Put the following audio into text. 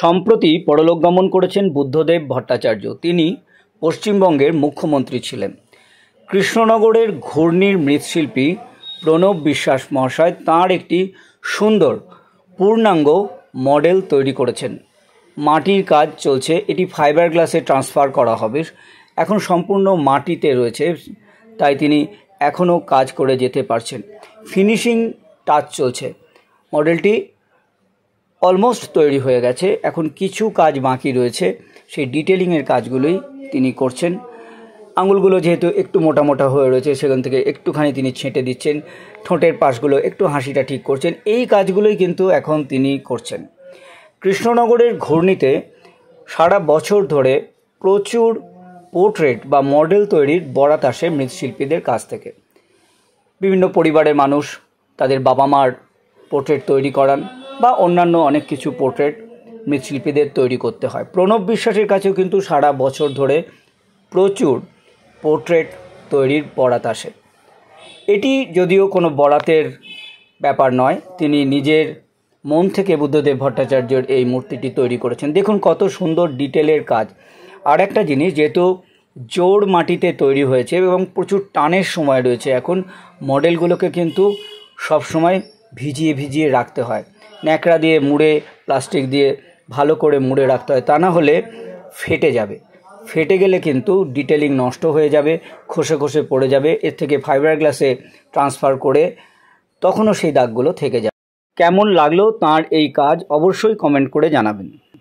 সম্প্রতি পরলোকগমন করেছেন বুদ্ধদেব ভট্টাচার্য তিনি পশ্চিমবঙ্গের মুখ্যমন্ত্রী ছিলেন কৃষ্ণনগরের ঘূর্ণির মৃৎশিল্পী প্রণব বিশ্বাস মহাশয় তাঁর একটি সুন্দর পূর্ণাঙ্গ মডেল তৈরি করেছেন মাটির কাজ চলছে এটি ফাইবার গ্লাসে ট্রান্সফার করা হবে এখন সম্পূর্ণ মাটিতে রয়েছে তাই তিনি এখনও কাজ করে যেতে পারছেন ফিনিশিং টাচ চলছে মডেলটি অলমোস্ট তৈরি হয়ে গেছে এখন কিছু কাজ বাকি রয়েছে সেই ডিটেলিংয়ের কাজগুলোই তিনি করছেন আঙুলগুলো যেহেতু একটু মোটা মোটা হয়ে রয়েছে সেখান থেকে একটুখানি তিনি ছেঁটে দিচ্ছেন ঠোঁটের পাশগুলো একটু হাসিটা ঠিক করছেন এই কাজগুলোই কিন্তু এখন তিনি করছেন কৃষ্ণনগরের ঘূর্ণিতে সারা বছর ধরে প্রচুর পোর্ট্রেট বা মডেল তৈরির বরাত আসে মৃৎশিল্পীদের কাছ থেকে বিভিন্ন পরিবারের মানুষ তাদের বাবা মার পোর্ট্রেট তৈরি করান বা অন্যান্য অনেক কিছু পোর্ট্রেট মৃৎশিল্পীদের তৈরি করতে হয় প্রণব বিশ্বাসের কাছেও কিন্তু সারা বছর ধরে প্রচুর পোর্ট্রেট তৈরির বরাত আসে এটি যদিও কোনো বরাতের ব্যাপার নয় তিনি নিজের মন থেকে বুদ্ধদেব ভট্টাচার্যের এই মূর্তিটি তৈরি করেছেন দেখুন কত সুন্দর ডিটেলের কাজ আর একটা জিনিস যেহেতু জোর মাটিতে তৈরি হয়েছে এবং প্রচুর টানের সময় রয়েছে এখন মডেলগুলোকে কিন্তু সবসময় ভিজিয়ে ভিজিয়ে রাখতে হয় ন্যাকড়া দিয়ে মুড়ে প্লাস্টিক দিয়ে ভালো করে মুড়ে রাখতে হয় তা না হলে ফেটে যাবে ফেটে গেলে কিন্তু ডিটেলিং নষ্ট হয়ে যাবে খসে খসে পড়ে যাবে এর থেকে ফাইবার গ্লাসে ট্রান্সফার করে তখনও সেই দাগগুলো থেকে যাবে কেমন লাগলো তার এই কাজ অবশ্যই কমেন্ট করে জানাবেন